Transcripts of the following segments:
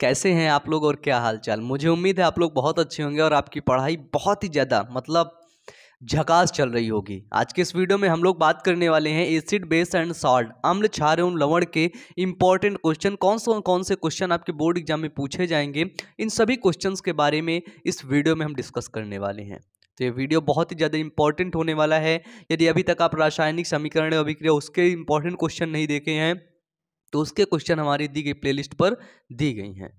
कैसे हैं आप लोग और क्या हालचाल मुझे उम्मीद है आप लोग बहुत अच्छे होंगे और आपकी पढ़ाई बहुत ही ज़्यादा मतलब झकास चल रही होगी आज के इस वीडियो में हम लोग बात करने वाले हैं एसिड बेस एंड सॉल्ट अम्ल छार एवं लवण के इंपॉर्टेंट क्वेश्चन कौन से कौन से क्वेश्चन आपके बोर्ड एग्जाम में पूछे जाएंगे इन सभी क्वेश्चन के बारे में इस वीडियो में हम डिस्कस करने वाले हैं तो ये वीडियो बहुत ही ज़्यादा इंपॉर्टेंट होने वाला है यदि अभी तक आप रासायनिक समीकरण अभिक्रिया उसके इंपॉर्टेंट क्वेश्चन नहीं देखे हैं तो उसके क्वेश्चन हमारी दी गई प्लेलिस्ट पर दी गई हैं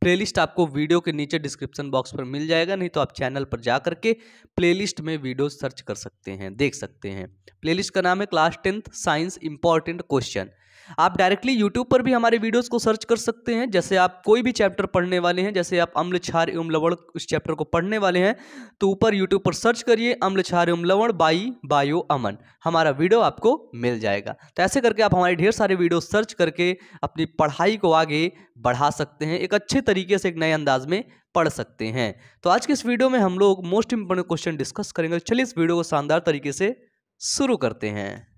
प्लेलिस्ट आपको वीडियो के नीचे डिस्क्रिप्शन बॉक्स पर मिल जाएगा नहीं तो आप चैनल पर जा करके प्लेलिस्ट में वीडियो सर्च कर सकते हैं देख सकते हैं प्लेलिस्ट का नाम है class tenth science important question आप डायरेक्टली यूट्यूब पर भी हमारे वीडियोज़ को सर्च कर सकते हैं जैसे आप कोई भी चैप्टर पढ़ने वाले हैं जैसे आप अम्ल छार एवं लवण इस चैप्टर को पढ़ने वाले हैं तो ऊपर यूट्यूब पर सर्च करिए अम्ल छार एवं लवण बाई बायो अमन हमारा वीडियो आपको मिल जाएगा तो ऐसे करके आप हमारे ढेर सारे वीडियो सर्च करके अपनी पढ़ाई को आगे बढ़ा सकते हैं एक अच्छे तरीके से एक नए अंदाज में पढ़ सकते हैं तो आज के इस वीडियो में हम लोग मोस्ट इम्पोर्टेंट क्वेश्चन डिस्कस करेंगे तो चलिए इस वीडियो को शानदार तरीके से शुरू करते हैं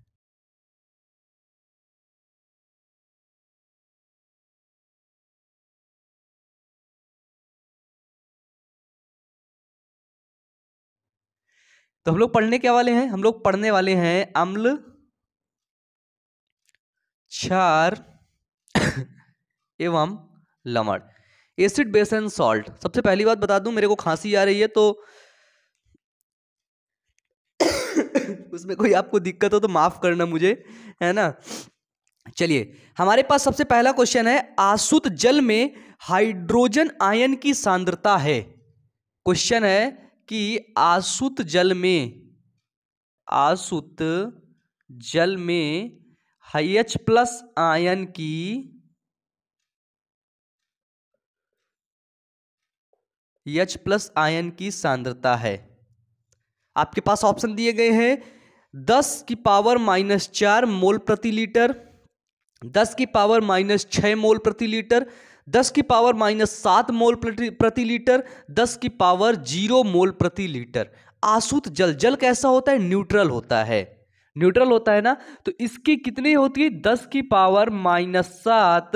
तो हम लोग पढ़ने क्या वाले हैं हम लोग पढ़ने वाले हैं अम्ल क्षार एवं लवण एसिड बेस एंड सॉल्ट सबसे पहली बात बता दूं मेरे को खांसी आ रही है तो उसमें कोई आपको दिक्कत हो तो माफ करना मुझे है ना चलिए हमारे पास सबसे पहला क्वेश्चन है आसुत जल में हाइड्रोजन आयन की सांद्रता है क्वेश्चन है कि आसुत जल में आसुत जल में एच प्लस आयन की एच प्लस आयन की सांद्रता है आपके पास ऑप्शन दिए गए हैं दस की पावर माइनस चार मोल प्रति लीटर दस की पावर माइनस छ मोल प्रति लीटर 10 की पावर माइनस सात मोल प्रति लीटर 10 की पावर जीरो मोल प्रति लीटर आसूत तो जल जल कैसा होता है न्यूट्रल होता है न्यूट्रल होता है ना तो इसकी कितनी होती है दस की पावर माइनस सात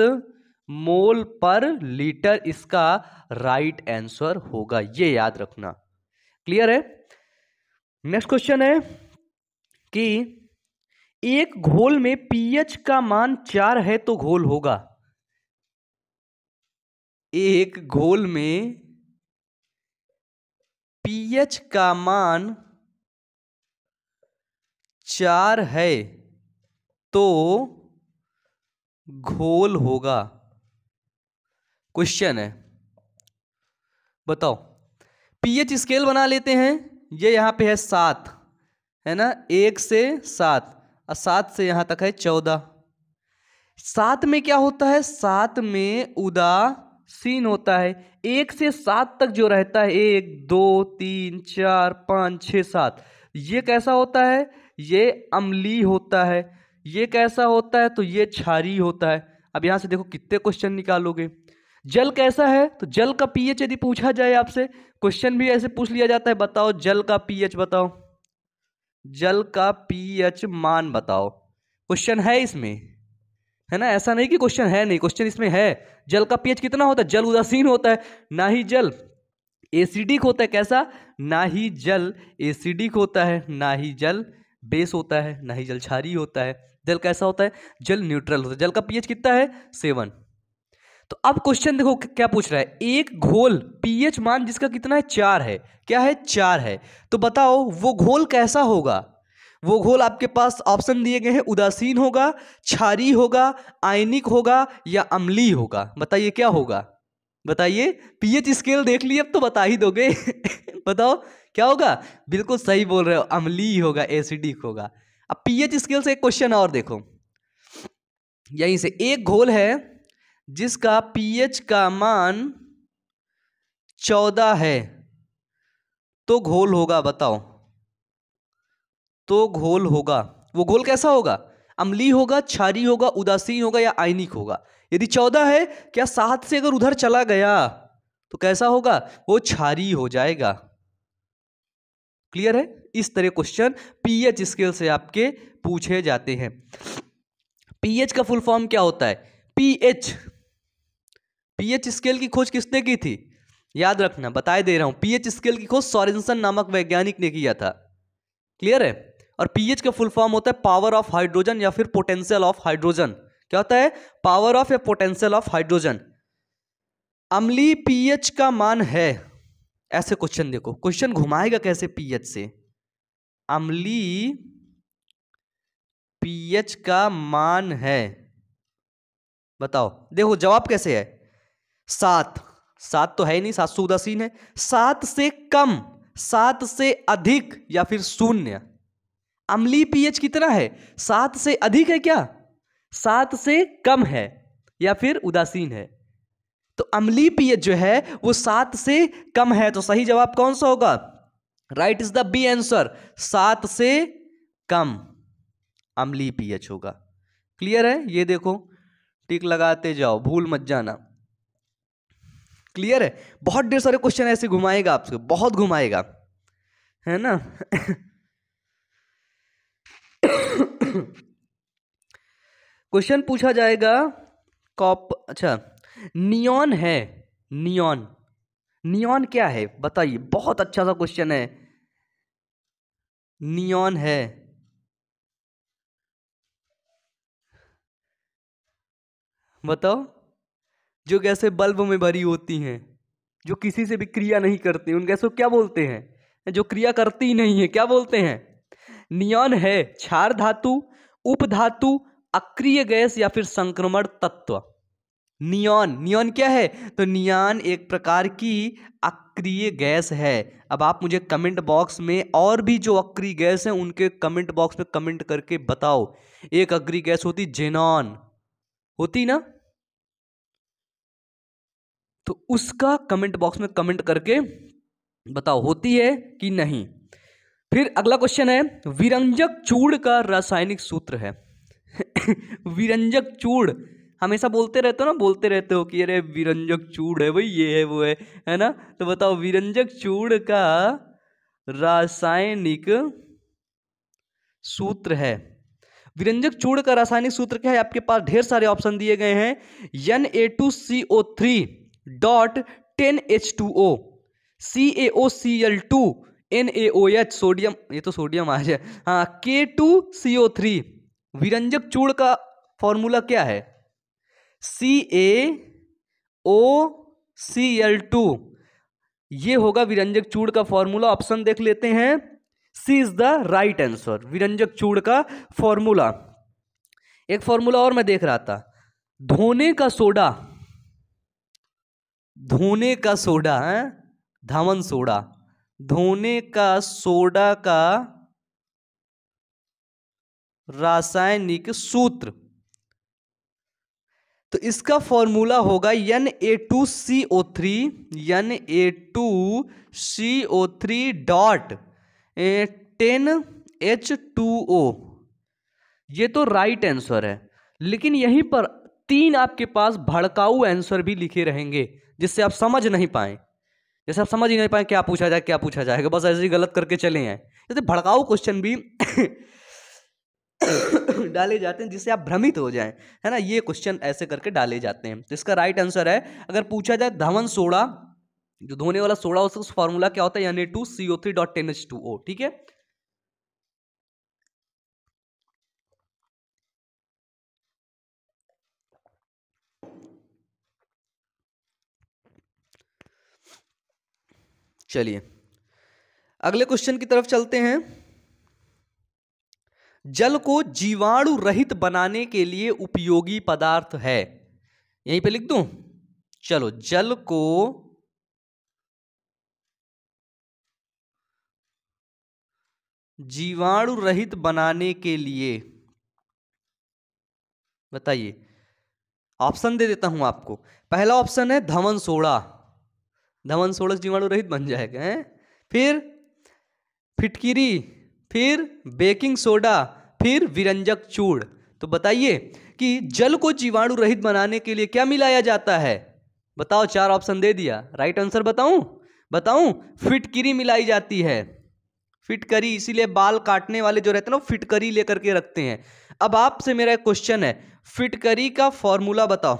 मोल पर लीटर इसका राइट आंसर होगा ये याद रखना क्लियर है नेक्स्ट क्वेश्चन है कि एक घोल में पीएच का मान चार है तो घोल होगा एक घोल में पीएच का मान चार है तो घोल होगा क्वेश्चन है बताओ पीएच स्केल बना लेते हैं ये यहां पे है सात है ना एक से सात और सात से यहां तक है चौदह सात में क्या होता है सात में उदा सीन होता है एक से सात तक जो रहता है एक दो तीन चार पाँच छः सात ये कैसा होता है ये अमली होता है ये कैसा होता है तो ये क्षारी होता है अब यहाँ से देखो कितने क्वेश्चन निकालोगे जल कैसा है तो जल का पीएच यदि पूछा जाए आपसे क्वेश्चन भी ऐसे पूछ लिया जाता है बताओ जल का पीएच बताओ जल का पीएच मान बताओ क्वेश्चन है इसमें है ना ऐसा नहीं कि क्वेश्चन है नहीं क्वेश्चन इसमें है जल का पीएच कितना होता है जल उदासीन होता है ना ही जल एसिडिक होता है कैसा ना ही जल एसिडिक होता है ना ही जल बेस होता है ना ही जल छारी होता है जल कैसा होता है जल न्यूट्रल होता है जल का पीएच कितना है सेवन तो अब क्वेश्चन देखो क्या पूछ रहा है एक घोल पीएच मान जिसका कितना है चार है क्या है चार है तो बताओ वो घोल कैसा होगा वो घोल आपके पास ऑप्शन दिए गए हैं उदासीन होगा छारी होगा आयनिक होगा या अम्ली होगा बताइए क्या होगा बताइए पीएच स्केल देख लिए अब तो बता ही दोगे बताओ क्या होगा बिल्कुल सही बोल रहे हो अम्ली होगा एसिडिक होगा अब पीएच स्केल से एक क्वेश्चन और देखो यहीं से एक घोल है जिसका पीएच का मान चौदह है तो घोल होगा बताओ तो घोल होगा वो घोल कैसा होगा अमली होगा छारी होगा उदासीन होगा या आयनिक होगा यदि चौदह है क्या सात से अगर उधर चला गया तो कैसा होगा वो छारी हो जाएगा क्लियर है इस तरह क्वेश्चन पीएच स्केल से आपके पूछे जाते हैं पीएच का फुल फॉर्म क्या होता है पीएच पीएच स्केल की खोज किसने की थी याद रखना बताए दे रहा हूं पीएच स्केल की खोज सॉरेंसन नामक वैज्ञानिक ने किया था क्लियर है और पीएच का फुल फॉर्म होता है पावर ऑफ हाइड्रोजन या फिर पोटेंशियल ऑफ हाइड्रोजन क्या होता है पावर ऑफ या पोटेंशियल ऑफ हाइड्रोजन अम्ली पीएच का मान है ऐसे क्वेश्चन देखो क्वेश्चन घुमाएगा कैसे पीएच से अम्ली पीएच का मान है बताओ देखो जवाब कैसे है सात सात तो है नहीं सात सौ उदासीन है सात से कम सात से अधिक या फिर शून्य अम्ली पीएच कितना है सात से अधिक है क्या सात से कम है या फिर उदासीन है तो अम्ली पीएच जो है वो सात से कम है तो सही जवाब कौन सा होगा right is the B answer सात से कम अम्ली पीएच होगा क्लियर है ये देखो टिक लगाते जाओ भूल मत जाना क्लियर है बहुत ढेर सारे क्वेश्चन ऐसे घुमाएगा आपसे बहुत घुमाएगा है ना क्वेश्चन पूछा जाएगा कॉप अच्छा नियॉन है नियॉन नियॉन क्या है बताइए बहुत अच्छा सा क्वेश्चन है नियॉन है बताओ जो कैसे बल्ब में भरी होती हैं जो किसी से भी क्रिया नहीं करती उन गैसों क्या बोलते हैं जो क्रिया करती ही नहीं है क्या बोलते हैं नियॉन है क्षार धातु उपधातु अक्रिय गैस या फिर संक्रमण तत्व नियॉन नियॉन क्या है तो नियॉन एक प्रकार की अक्रिय गैस है अब आप मुझे कमेंट बॉक्स में और भी जो अक्रिय गैस हैं उनके कमेंट बॉक्स में कमेंट करके बताओ एक अक्रिय गैस होती जेनॉन होती ना तो उसका कमेंट बॉक्स में कमेंट करके बताओ होती है कि नहीं फिर अगला क्वेश्चन है विरंजक चूड़ का रासायनिक सूत्र है विरंजक चूड़ हमेशा बोलते रहते हो ना बोलते रहते हो कि अरे विरंजक चूड़ है भाई ये है वो है है ना तो बताओ विरंजक चूड़ का रासायनिक सूत्र है विरंजक चूड़ का रासायनिक सूत्र क्या है आपके पास ढेर सारे ऑप्शन दिए गए हैं N A two C O three dot ten H two O C A O C L two N A O H sodium ये तो सोडियम आ जाए हाँ के टू सी ओ थ्री विरंजक चूड़ का फॉर्मूला क्या है सी A O C L to ये होगा विरंजक चूड़ का फॉर्मूला ऑप्शन देख लेते हैं C is the right answer विरंजक चूड़ का फॉर्मूला एक फॉर्मूला और मैं देख रहा था धोने का सोडा धोने का सोडा है धामन सोडा धोने का सोडा का रासायनिक सूत्र तो इसका फॉर्मूला होगा N A two C O three N A two C O three dot ten H two O ये तो राइट आंसर है लेकिन यहीं पर तीन आपके पास भड़काऊ आंसर भी लिखे रहेंगे जिससे आप समझ नहीं पाएं जैसे आप समझ ही नहीं पाए क्या पूछा जाए क्या पूछा जाएगा बस ऐसे ही गलत करके चले हैं जैसे भड़काऊ क्वेश्चन भी डाले जाते हैं जिससे आप भ्रमित हो जाएं है ना ये क्वेश्चन ऐसे करके डाले जाते हैं तो इसका राइट आंसर है अगर पूछा जाए धवन सोडा जो धोने वाला सोडा उसका फॉर्मूला क्या होता है यानी two C O three dot ten H two O ठीक है चलिए अगले क्वेश्चन की तरफ चलते हैं जल को जीवाणु रहित बनाने के लिए उपयोगी पदार्थ है यहीं पे लिख दूं चलो जल को जीवाणु रहित बनाने के लिए बताइए ऑप्शन दे देता हूं आपको पहला ऑप्शन है धवन सोडा धवन सोलस जीवाणु रहित बन जाएगा हैं फिर फिटकिरी फिर बेकिंग सोडा फिर विरंजक चूड़ तो बताइए कि जल को जीवाणु रहित बनाने के लिए क्या मिलाया जाता है बताओ चार ऑप्शन दे दिया राइट आंसर बताऊं बताऊं फिटकिरी मिलाई जाती है फिटकरी इसीलिए बाल काटने वाले जो रहते हैं ना फिटकरी लेकर के रखते हैं अब आपसे मेरा एक क्वेश्चन है फिटकरी का फॉर्मूला बताओ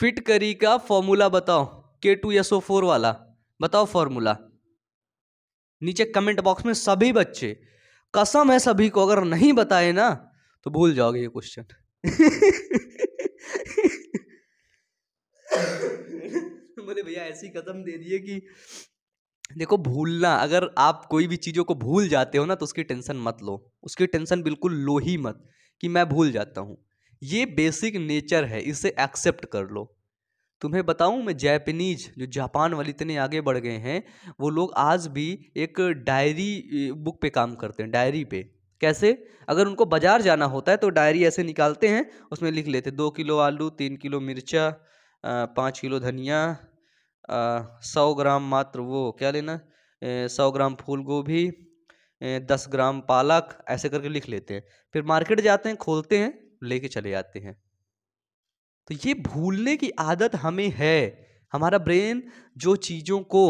फिटकरी का फॉर्मूला बताओ के टू एस ओ फोर वाला बताओ फॉर्मूला नीचे कमेंट बॉक्स में सभी बच्चे कसम है सभी को अगर नहीं बताए ना तो भूल जाओगे ये क्वेश्चन बोले भैया ऐसी कसम दे दिए कि देखो भूलना अगर आप कोई भी चीज़ों को भूल जाते हो ना तो उसकी टेंशन मत लो उसकी टेंशन बिल्कुल लो ही मत कि मैं भूल जाता हूँ ये बेसिक नेचर है इसे एक्सेप्ट कर लो तुम्हें बताऊं मैं जैपनीज जो जापान वाले इतने आगे बढ़ गए हैं वो लोग आज भी एक डायरी बुक पे काम करते हैं डायरी पे कैसे अगर उनको बाज़ार जाना होता है तो डायरी ऐसे निकालते हैं उसमें लिख लेते हैं दो किलो आलू तीन किलो मिर्चा पाँच किलो धनिया सौ ग्राम मात्र वो क्या लेना सौ ग्राम फूल गोभी दस ग्राम पालक ऐसे करके लिख लेते हैं फिर मार्केट जाते हैं खोलते हैं लेके चले जाते हैं तो ये भूलने की आदत हमें है हमारा ब्रेन जो चीज़ों को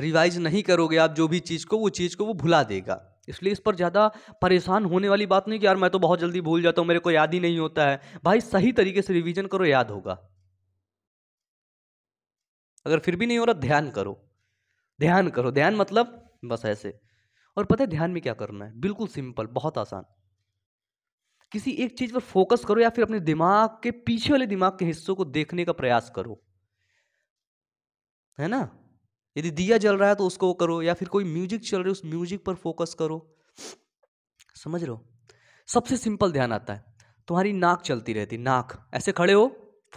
रिवाइज नहीं करोगे आप जो भी चीज़ को वो चीज़ को वो भुला देगा इसलिए इस पर ज़्यादा परेशान होने वाली बात नहीं कि यार मैं तो बहुत जल्दी भूल जाता हूँ मेरे को याद ही नहीं होता है भाई सही तरीके से रिवीजन करो याद होगा अगर फिर भी नहीं हो रहा ध्यान करो ध्यान करो ध्यान मतलब बस ऐसे और पता है ध्यान में क्या करना है बिल्कुल सिंपल बहुत आसान किसी एक चीज़ पर फोकस करो या फिर अपने दिमाग के पीछे वाले दिमाग के हिस्सों को देखने का प्रयास करो है ना यदि दिया जल रहा है तो उसको करो या फिर कोई म्यूजिक चल रही है उस म्यूजिक पर फोकस करो समझ रहे हो सबसे सिंपल ध्यान आता है तुम्हारी नाक चलती रहती नाक ऐसे खड़े हो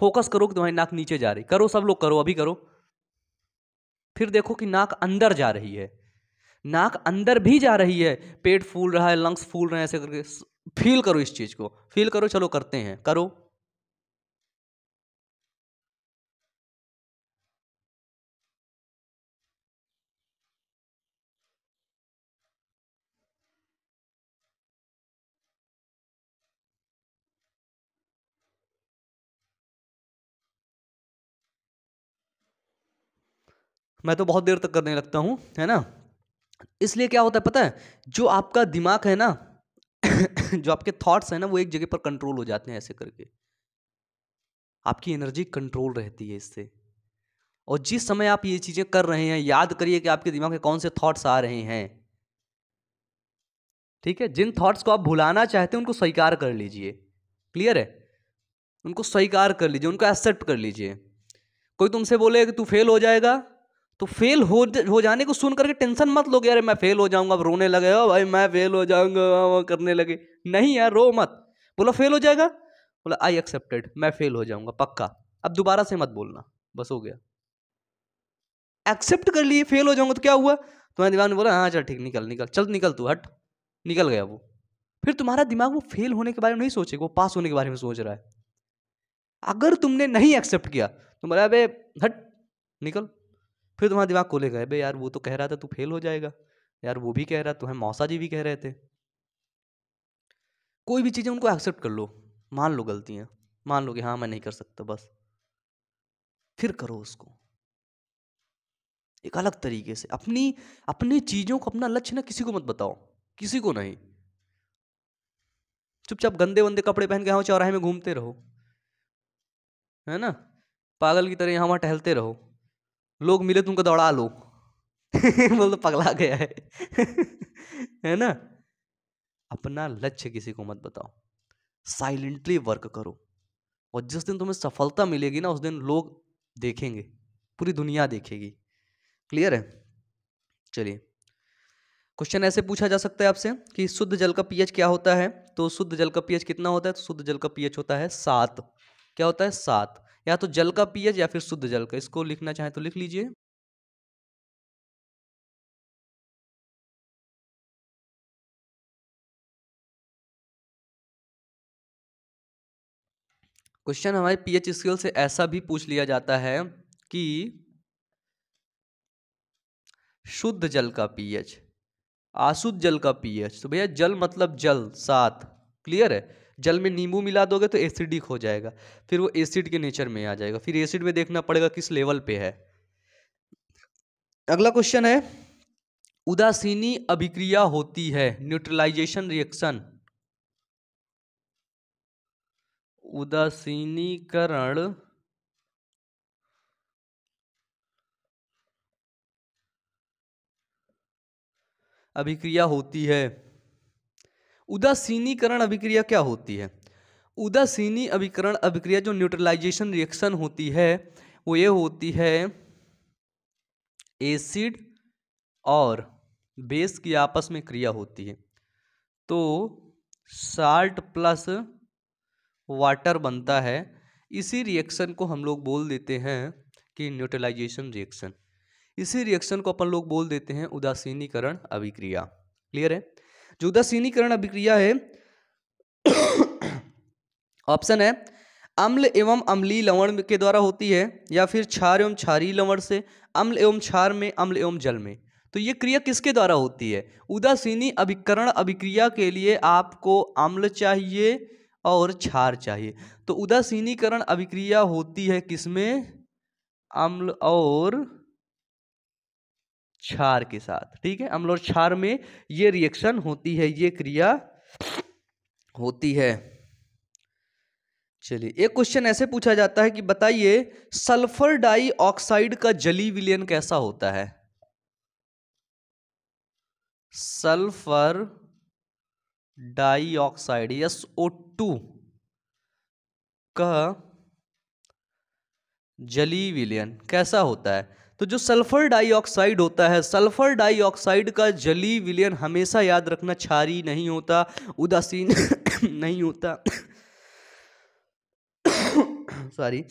फोकस करो कि तुम्हारी नाक नीचे जा रही करो सब लोग करो अभी करो फिर देखो कि नाक अंदर जा रही है नाक अंदर भी जा रही है पेट फूल रहा है लंग्स फूल रहे हैं ऐसे करके फील करो इस चीज को फील करो चलो करते हैं करो मैं तो बहुत देर तक करने लगता हूं है ना इसलिए क्या होता है पता है जो आपका दिमाग है ना जो आपके थॉट्स हैं ना वो एक जगह पर कंट्रोल हो जाते हैं ऐसे करके आपकी एनर्जी कंट्रोल रहती है इससे और जिस समय आप ये चीज़ें कर रहे हैं याद करिए कि आपके दिमाग में कौन से थॉट्स आ रहे हैं ठीक है जिन थॉट्स को आप भुलाना चाहते हैं उनको स्वीकार कर लीजिए क्लियर है उनको स्वीकार कर लीजिए उनको एक्सेप्ट कर लीजिए कोई तुमसे बोले कि तू फेल हो जाएगा तो फेल हो हो जाने को सुन करके टेंशन मत लोगे अरे मैं फेल हो जाऊंगा अब रोने लगे हो भाई मैं फेल हो जाऊंगा करने लगे नहीं यार रो मत बोला फेल हो जाएगा बोला आई एक्सेप्टेड मैं फेल हो जाऊंगा पक्का अब दोबारा से मत बोलना बस हो गया एक्सेप्ट कर लिए फेल हो जाऊंगा तो क्या हुआ तुम्हारे दिमाग ने बोला हाँ चल ठीक निकल निकल चल निकल तू हट निकल गया वो फिर तुम्हारा दिमाग वो फेल होने के बारे में नहीं सोचेगा वो पास होने के बारे में सोच रहा है अगर तुमने नहीं एक्सेप्ट किया तो बोला अबे हट निकल फिर तुम्हारा दिमाग को ले गए भाई यार वो तो कह रहा था तू फेल हो जाएगा यार वो भी कह रहा तुम्हें मौसा जी भी कह रहे थे कोई भी चीज़ें उनको एक्सेप्ट कर लो मान लो गलतियाँ मान लो कि हाँ मैं नहीं कर सकता बस फिर करो उसको एक अलग तरीके से अपनी अपनी चीज़ों को अपना लक्ष्य ना किसी को मत बताओ किसी को नहीं चुपचाप गंदे वंदे कपड़े पहन के यहाँ चौराहे में घूमते रहो है ना पागल की तरह यहाँ वहाँ टहलते रहो लोग मिले तुमको दौड़ा लो बोल मतलब तो पगला गया है है ना अपना लक्ष्य किसी को मत बताओ साइलेंटली वर्क करो और जिस दिन तुम्हें सफलता मिलेगी ना उस दिन लोग देखेंगे पूरी दुनिया देखेगी क्लियर है चलिए क्वेश्चन ऐसे पूछा जा सकता है आपसे कि शुद्ध जल का पीएच क्या होता है तो शुद्ध जल का पीएच कितना होता है तो शुद्ध जल का पीएच होता है सात क्या होता है सात या तो जल का पीएच या फिर शुद्ध जल का इसको लिखना चाहे तो लिख लीजिए क्वेश्चन हमारे पीएच स्केल से ऐसा भी पूछ लिया जाता है कि शुद्ध जल का पीएच आशुद्ध जल का पीएच तो भैया जल मतलब जल सात क्लियर है जल में नींबू मिला दोगे तो एसिडिक हो जाएगा फिर वो एसिड के नेचर में आ जाएगा फिर एसिड में देखना पड़ेगा किस लेवल पे है अगला क्वेश्चन है उदासीनी अभिक्रिया होती है न्यूट्रलाइजेशन रिएक्शन उदासीनीकरण अभिक्रिया होती है उदासीनीकरण अभिक्रिया क्या होती है उदासीनी अभिकरण अभिक्रिया जो न्यूट्रलाइजेशन रिएक्शन होती है वो ये होती है एसिड और बेस की आपस में क्रिया होती है तो साल्ट प्लस वाटर बनता है इसी रिएक्शन को हम लोग बोल देते हैं कि न्यूट्रलाइजेशन रिएक्शन इसी रिएक्शन को अपन लोग बोल देते हैं उदासीनीकरण अभिक्रिया क्लियर है जो उदासीनीकरण अभिक्रिया है ऑप्शन है अम्ल एवं अम्ली लवण के द्वारा होती है या फिर क्षार एवं क्षारी लवण से अम्ल एवं क्षार में अम्ल एवं जल में तो ये क्रिया किसके द्वारा होती है उदासीनी अभिकरण अभिक्रिया के लिए आपको अम्ल चाहिए और क्षार चाहिए तो उदासीनीकरण अभिक्रिया होती है किसमें अम्ल और क्षार के साथ ठीक है अम्ल और क्षार में ये रिएक्शन होती है ये क्रिया होती है चलिए एक क्वेश्चन ऐसे पूछा जाता है कि बताइए सल्फर डाई ऑक्साइड का जली विलयन कैसा होता है sulphur dioxide S O two का जली विलयन कैसा होता है तो जो सल्फर डाइऑक्साइड होता है सल्फर डाइऑक्साइड का जली विलयन हमेशा याद रखना छारी नहीं होता उदासीन नहीं होता सॉरी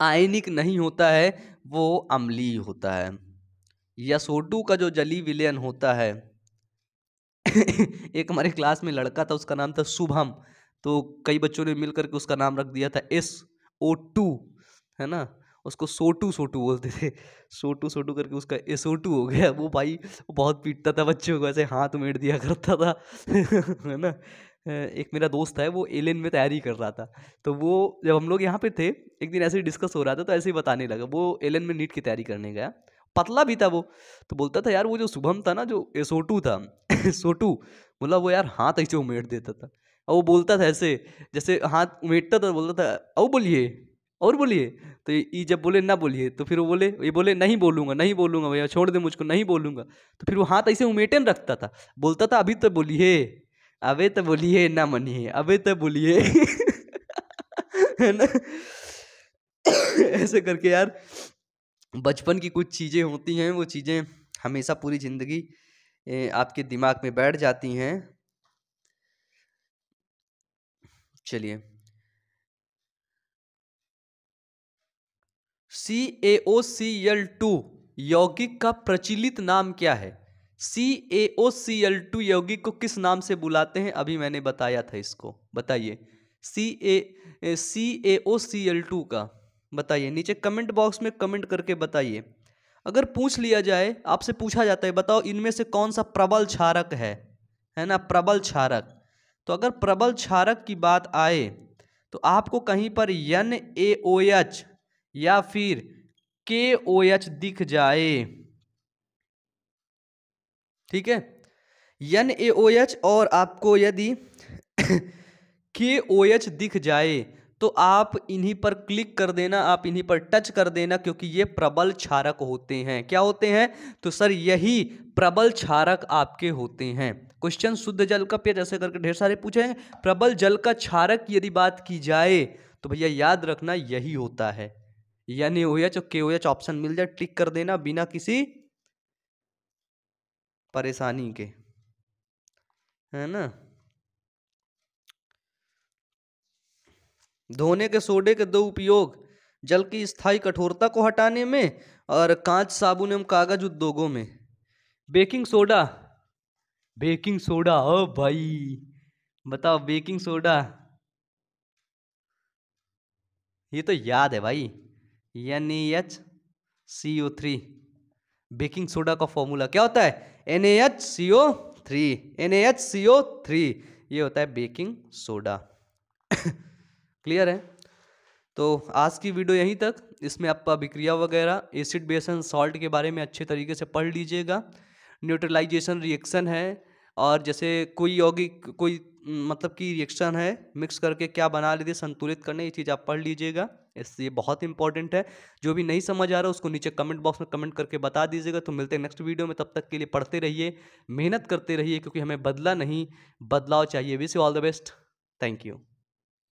आयनिक नहीं होता है वो अम्लीय होता है या सोटू का जो जली विलयन होता है एक हमारे क्लास में लड़का था उसका नाम था शुभम तो कई बच्चों ने मिल करके उसका नाम रख दिया था एस ओ टू है ना उसको सोटू सोटू बोलते थे सोटू सोटू करके उसका ए सोटू हो गया वो भाई बहुत पीटता था बच्चों को ऐसे हाथ मेट दिया करता था है ना एक मेरा दोस्त है वो एलियन में तैयारी कर रहा था तो वो जब हम लोग यहाँ पे थे एक दिन ऐसे ही डिस्कस हो रहा था तो ऐसे ही बताने लगा वो एलियन में नीट की तैयारी करने गया पतला भी था वो तो बोलता था यार वो जो शुभम था ना जो सोटू था सोटू बोला वो यार हाथ ऐसे उमेट देता था और वो बोलता था ऐसे जैसे हाथ उमेटता था बोलता था औ बोलिए और बोलिए तो ये जब बोले ना बोलिए तो फिर वो बोले ये बोले नहीं बोलूँगा नहीं बोलूँगा भैया छोड़ दे मुझको नहीं बोलूँगा तो फिर वो हाथ ऐसे उमेटन रखता था बोलता था अभी तो बोलिए अबे तो बोलिए ना मनिए अबे तो बोलिए है ना ऐसे करके यार बचपन की कुछ चीज़ें होती हैं वो चीज़ें हमेशा पूरी ज़िंदगी आपके दिमाग में बैठ जाती हैं चलिए सी A O C L to यौगिक का प्रचलित नाम क्या है सी A O C L to यौगिक को किस नाम से बुलाते हैं अभी मैंने बताया था इसको बताइए सी ए सी A O C L to का बताइए नीचे कमेंट बॉक्स में कमेंट करके बताइए अगर पूछ लिया जाए आपसे पूछा जाता है बताओ इनमें से कौन सा प्रबल क्षारक है है ना प्रबल क्षारक तो अगर प्रबल क्षारक की बात आए तो आपको कहीं पर एन ए ओ एच या फिर के ओ एच दिख जाए ठीक है एन ए ओ एच और आपको यदि के ओ एच दिख जाए तो आप इन्हीं पर क्लिक कर देना आप इन्हीं पर टच कर देना क्योंकि ये प्रबल क्षारक होते हैं क्या होते हैं तो सर यही प्रबल क्षारक आपके होते हैं क्वेश्चन शुद्ध जल का पेज ऐसे करके ढेर सारे पूछे हैं प्रबल जल का क्षारक यदि बात की जाए तो भैया याद रखना यही होता है यानी ओ एच के ओ एच ऑप्शन मिल जाए टिक कर देना बिना किसी परेशानी के है ना धोने के सोडे के दो उपयोग जल की स्थायी कठोरता को हटाने में और कांच साबुन एवं कागज उद्योगों में बेकिंग सोडा बेकिंग सोडा ओ भाई बताओ बेकिंग सोडा ये तो याद है भाई N A H C O three baking soda का फॉर्मूला क्या होता है N A H C O three N A H C O three ये होता है बेकिंग सोडा क्लियर है तो आज की वीडियो यहीं तक इसमें आप अभिक्रिया वगैरह एसिड बेसन सॉल्ट के बारे में अच्छे तरीके से पढ़ लीजिएगा न्यूट्रलाइजेशन रिएक्शन है और जैसे कोई यौगिक कोई मतलब कि रिएक्शन है मिक्स करके क्या बना लेते संतुलित करने ये चीज़ आप पढ़ लीजिएगा इससे ये बहुत इंपॉर्टेंट है जो भी नहीं समझ आ रहा उसको नीचे कमेंट बॉक्स में कमेंट करके बता दीजिएगा तो मिलते हैं नेक्स्ट वीडियो में तब तक के लिए पढ़ते रहिए मेहनत करते रहिए क्योंकि हमें बदला नहीं बदलाव चाहिए wish you all the best thank you